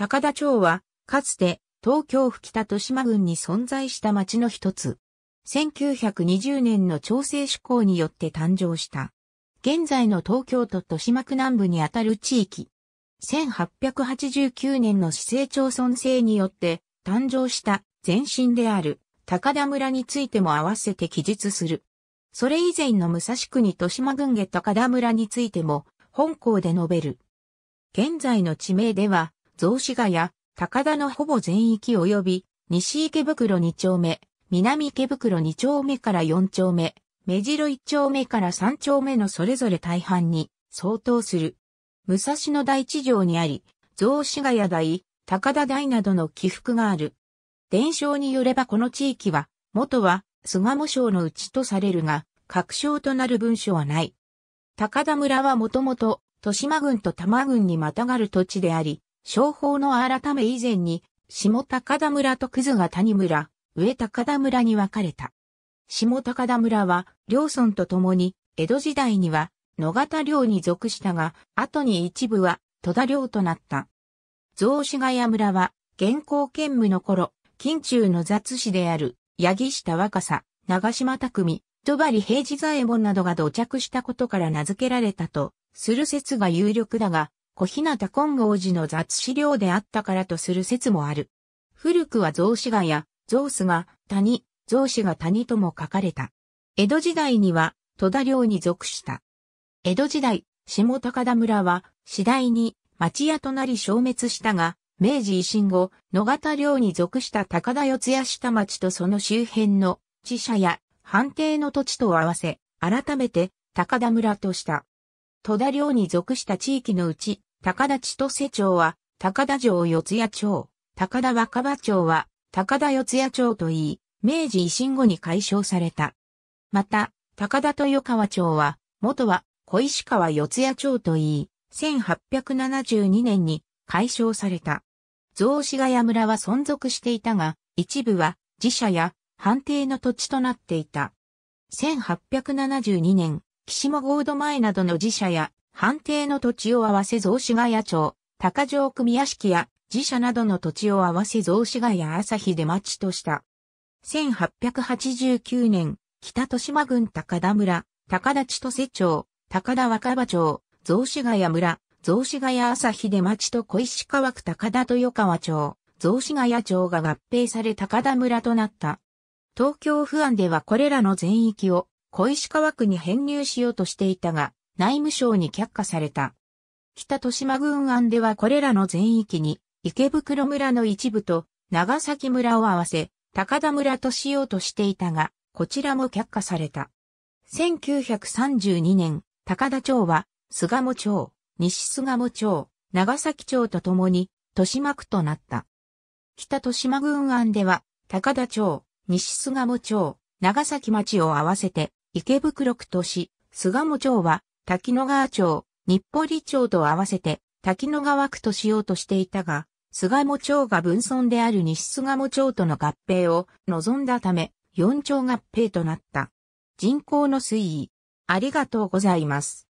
高田町は、かつて、東京府北豊島郡に存在した町の一つ。1920年の調整施行によって誕生した。現在の東京都豊島区南部にあたる地域。1889年の市政町村制によって誕生した前身である高田村についても合わせて記述する。それ以前の武蔵区に豊島郡下高田村についても本校で述べる。現在の地名では雑司ヶ谷、高田のほぼ全域及び、西池袋2丁目、南池袋2丁目から4丁目、目白1丁目から3丁目のそれぞれ大半に相当する。武蔵野台地上にあり、雑司ヶ谷台、高田台などの起伏がある。伝承によればこの地域は、元は菅野省のうちとされるが、確証となる文書はない。高田村はもともと、豊島郡と多摩郡にまたがる土地であり、商法の改め以前に、下高田村と葛が谷村、上高田村に分かれた。下高田村は、両村と共に、江戸時代には、野方領に属したが、後に一部は、戸田領となった。雑司ヶ谷村は、現行兼務の頃、近中の雑誌である、八木下若狭、長島匠、戸張平治左衛門などが土着したことから名付けられたと、する説が有力だが、小日向金剛寺の雑資料であったからとする説もある。古くは雑司がや、雑司が谷、雑司が谷とも書かれた。江戸時代には戸田領に属した。江戸時代、下高田村は次第に町屋となり消滅したが、明治維新後、野方領に属した高田四谷下町とその周辺の地社や藩邸の土地と合わせ、改めて高田村とした。戸田領に属した地域のうち、高田千歳町は、高田城四谷町、高田若葉町は、高田四谷町といい、明治維新後に解消された。また、高田豊川町は、元は小石川四谷町といい、1872年に解消された。雑司ヶ谷村は存続していたが、一部は自社や判定の土地となっていた。1872年、岸もゴード前などの自社や判定の土地を合わせ雑司ヶ谷町、高城組屋敷や寺社などの土地を合わせ雑司ヶ谷朝日出町とした。1889年、北豊島郡高田村、高田千歳町、高田若葉町、雑司ヶ谷村、雑司ヶ谷朝日出町と小石川区高田豊川町、雑司ヶ谷町が合併され高田村となった。東京府案ではこれらの全域を小石川区に編入しようとしていたが、内務省に却下された。北豊島郡案ではこれらの全域に、池袋村の一部と長崎村を合わせ、高田村としようとしていたが、こちらも却下された。1932年、高田町は、菅野町、西菅野町、長崎町とともに、豊島区となった。北豊島郡案では、高田町、西菅野町、長崎町を合わせて、池袋区とし、菅野町は、滝野川町、日暮里町と合わせて滝野川区としようとしていたが、菅鴨町が分村である西菅鴨町との合併を望んだため、4町合併となった。人口の推移。ありがとうございます。